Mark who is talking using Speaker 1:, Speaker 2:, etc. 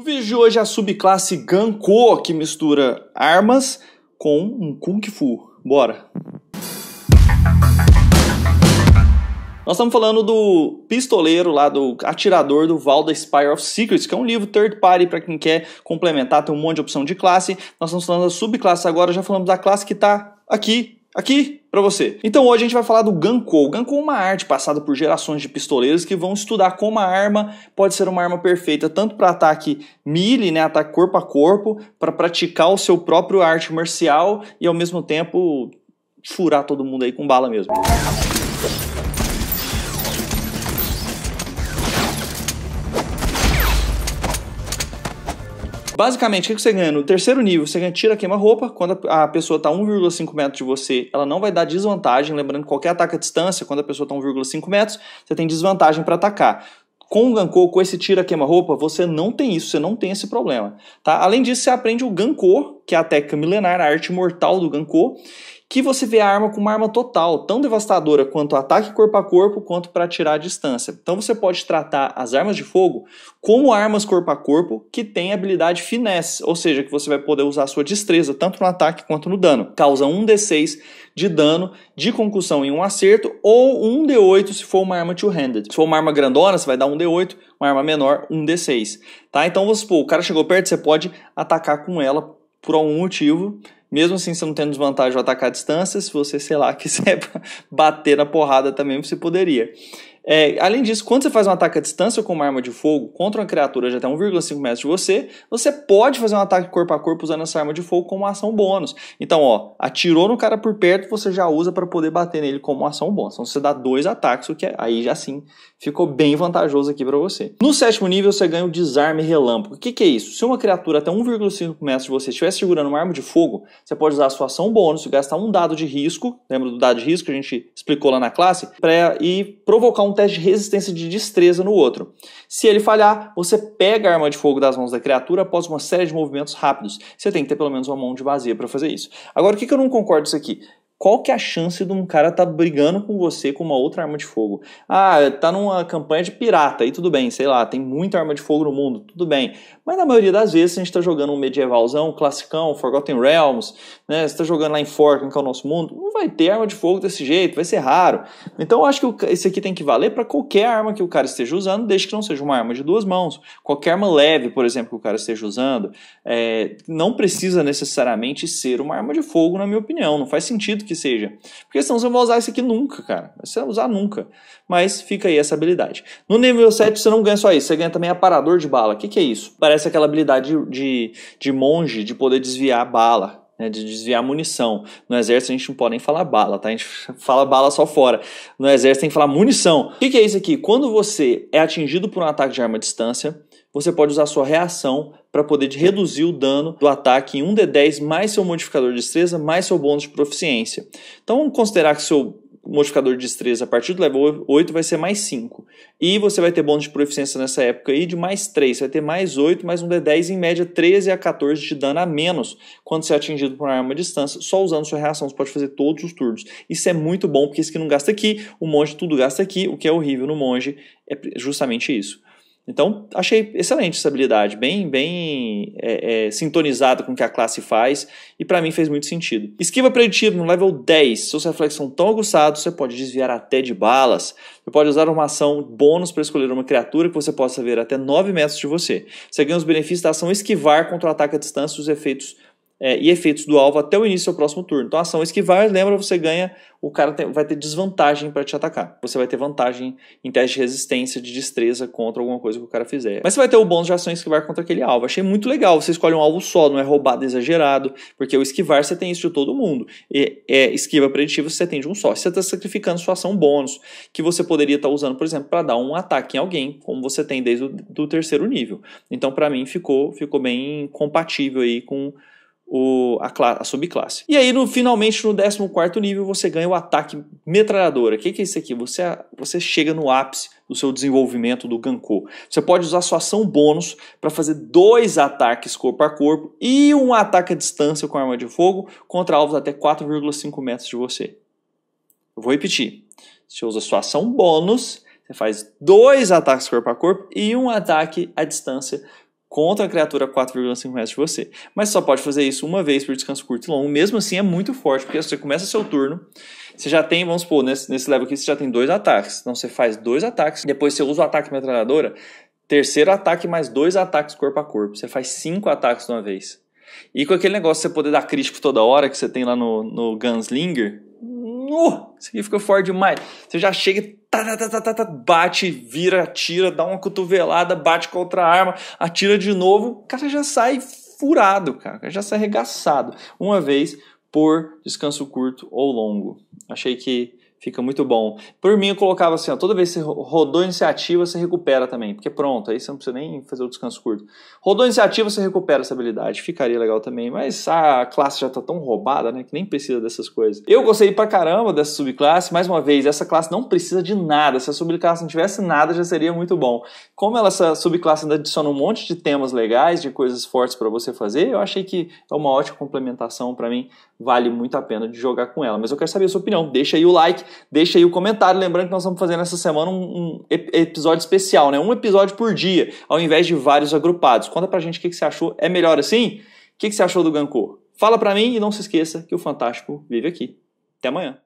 Speaker 1: O vídeo de hoje, é a subclasse Ganko, que mistura armas com um Kung Fu. Bora! Nós estamos falando do pistoleiro lá, do atirador do Valda Spire of Secrets, que é um livro third party para quem quer complementar, tem um monte de opção de classe. Nós estamos falando da subclasse agora, já falamos da classe que está aqui, aqui, para você. Então hoje a gente vai falar do Gankou. O Gankou é uma arte passada por gerações de pistoleiros que vão estudar como a arma pode ser uma arma perfeita tanto para ataque melee, né, ataque corpo a corpo, para praticar o seu próprio arte marcial e ao mesmo tempo furar todo mundo aí com bala mesmo. Basicamente, o que você ganha? No terceiro nível, você ganha tira queima-roupa. Quando a pessoa está 1,5 metros de você, ela não vai dar desvantagem. Lembrando, qualquer ataque à distância, quando a pessoa está 1,5 metros, você tem desvantagem para atacar com o Gankô, com esse tira-queima-roupa, você não tem isso, você não tem esse problema. Tá? Além disso, você aprende o gankou que é a técnica milenar, a arte mortal do gankou que você vê a arma como uma arma total, tão devastadora quanto ataque corpo a corpo, quanto para tirar a distância. Então você pode tratar as armas de fogo como armas corpo a corpo que têm habilidade finesse, ou seja, que você vai poder usar a sua destreza tanto no ataque quanto no dano. Causa 1d6 de dano de concussão em um acerto ou 1d8 se for uma arma two-handed. Se for uma arma grandona, você vai dar 1d8, uma arma menor, 1d6. Tá? Então, vamos supor, o cara chegou perto, você pode atacar com ela por algum motivo. Mesmo assim, você não tendo desvantagem ao atacar a distância, se você, sei lá, quiser bater na porrada também, você poderia. É, além disso, quando você faz um ataque à distância com uma arma de fogo contra uma criatura de até 1,5 metros de você, você pode fazer um ataque corpo a corpo usando essa arma de fogo como ação bônus. Então, ó, atirou no cara por perto, você já usa para poder bater nele como ação bônus. Então, você dá dois ataques, o que é, aí já sim ficou bem vantajoso aqui para você. No sétimo nível, você ganha o desarme relâmpago. O que, que é isso? Se uma criatura até 1,5 metros de você estiver segurando uma arma de fogo, você pode usar a sua ação bônus, gastar um dado de risco, lembra do dado de risco que a gente explicou lá na classe, pra, e provocar um teste de resistência de destreza no outro. Se ele falhar, você pega a arma de fogo das mãos da criatura após uma série de movimentos rápidos. Você tem que ter pelo menos uma mão de vazia para fazer isso. Agora, o que, que eu não concordo com isso aqui? qual que é a chance de um cara tá brigando com você com uma outra arma de fogo? Ah, tá numa campanha de pirata, aí tudo bem, sei lá, tem muita arma de fogo no mundo, tudo bem. Mas na maioria das vezes a gente está jogando um medievalzão, um classicão, Forgotten Realms, né? Você está jogando lá em Fork, que é o nosso mundo, não vai ter arma de fogo desse jeito, vai ser raro. Então eu acho que esse aqui tem que valer para qualquer arma que o cara esteja usando, desde que não seja uma arma de duas mãos. Qualquer arma leve, por exemplo, que o cara esteja usando, é, não precisa necessariamente ser uma arma de fogo, na minha opinião. Não faz sentido que que seja. Porque senão você não vai usar isso aqui nunca, cara. Você não vai usar nunca. Mas fica aí essa habilidade. No nível 7 você não ganha só isso, você ganha também aparador de bala. O que, que é isso? Parece aquela habilidade de, de, monge de poder desviar bala. Né, de desviar munição. No exército a gente não pode nem falar bala, tá? A gente fala bala só fora. No exército tem que falar munição. O que, que é isso aqui? Quando você é atingido por um ataque de arma à distância, você pode usar sua reação para poder reduzir o dano do ataque em 1 d 10 mais seu modificador de destreza mais seu bônus de proficiência. Então vamos considerar que seu modificador de destreza a partir do level 8 vai ser mais 5. E você vai ter bônus de proficiência nessa época aí de mais 3. Você vai ter mais 8, mais um D10, em média 13 a 14 de dano a menos quando você é atingido por uma arma à distância. Só usando sua reação, você pode fazer todos os turnos. Isso é muito bom, porque isso que não gasta aqui, o monge tudo gasta aqui. O que é horrível no monge é justamente isso. Então, achei excelente essa habilidade, bem, bem é, é, sintonizada com o que a classe faz, e para mim fez muito sentido. Esquiva preditiva no level 10. Seus reflexos é são tão aguçados, você pode desviar até de balas. Você pode usar uma ação bônus para escolher uma criatura que você possa ver até 9 metros de você. Você ganha os benefícios da ação esquivar contra o ataque à distância e os efeitos é, e efeitos do alvo até o início do próximo turno. Então, ação é esquivar, lembra, você ganha, o cara tem, vai ter desvantagem para te atacar. Você vai ter vantagem em teste de resistência, de destreza contra alguma coisa que o cara fizer. Mas você vai ter o bônus de ação esquivar contra aquele alvo. Achei muito legal. Você escolhe um alvo só, não é roubado é exagerado, porque o esquivar você tem isso de todo mundo. E, é, esquiva preditiva você tem de um só. Você está sacrificando sua ação bônus, que você poderia estar tá usando, por exemplo, para dar um ataque em alguém, como você tem desde o do terceiro nível. Então, para mim, ficou, ficou bem compatível aí com o, a, a, subclasse. E aí, no, finalmente, no 14 nível, você ganha o ataque metralhadora. O que, que é isso aqui? Você, você chega no ápice do seu desenvolvimento do Ganko. Você pode usar sua ação bônus para fazer dois ataques corpo a corpo e um ataque à distância com arma de fogo contra alvos até 4,5 metros de você. Eu vou repetir. Você usa sua ação bônus, você faz dois ataques corpo a corpo e um ataque à distância contra a criatura 4,5 metros de você. Mas só pode fazer isso uma vez por descanso curto e longo. Mesmo assim, é muito forte, porque você começa seu turno, você já tem, vamos supor, nesse, nesse level aqui, você já tem dois ataques. Então você faz dois ataques, depois você usa o ataque metralhadora, terceiro ataque mais dois ataques corpo a corpo. Você faz cinco ataques de uma vez. E com aquele negócio de você poder dar crítico toda hora que você tem lá no, no Gunslinger, uh, isso aqui fica forte demais. Você já chega tá, tá, tá, tá, bate, vira, atira, dá uma cotovelada, bate com outra arma, atira de novo, o cara já sai furado, cara, já sai arregaçado. Uma vez por descanso curto ou longo. Achei que Fica muito bom. Por mim, eu colocava assim, ó, toda vez que você rodou iniciativa, você recupera também. Porque pronto, aí você não precisa nem fazer o descanso curto. Rodou iniciativa, você recupera essa habilidade. Ficaria legal também. Mas a classe já tá tão roubada, né? Que nem precisa dessas coisas. Eu gostei pra caramba dessa subclasse. Mais uma vez, essa classe não precisa de nada. Se a subclasse não tivesse nada, já seria muito bom. Como ela, essa subclasse ainda adiciona um monte de temas legais, de coisas fortes para você fazer, eu achei que é uma ótima complementação para mim. Vale muito a pena de jogar com ela. Mas eu quero saber a sua opinião. Deixa aí o like deixa aí o comentário. Lembrando que nós vamos fazer nessa semana um, um episódio especial, né? Um episódio por dia, ao invés de vários agrupados. Conta pra gente o que, que você achou. É melhor assim? O que, que você achou do Gancor? Fala pra mim e não se esqueça que o Fantástico vive aqui. Até amanhã.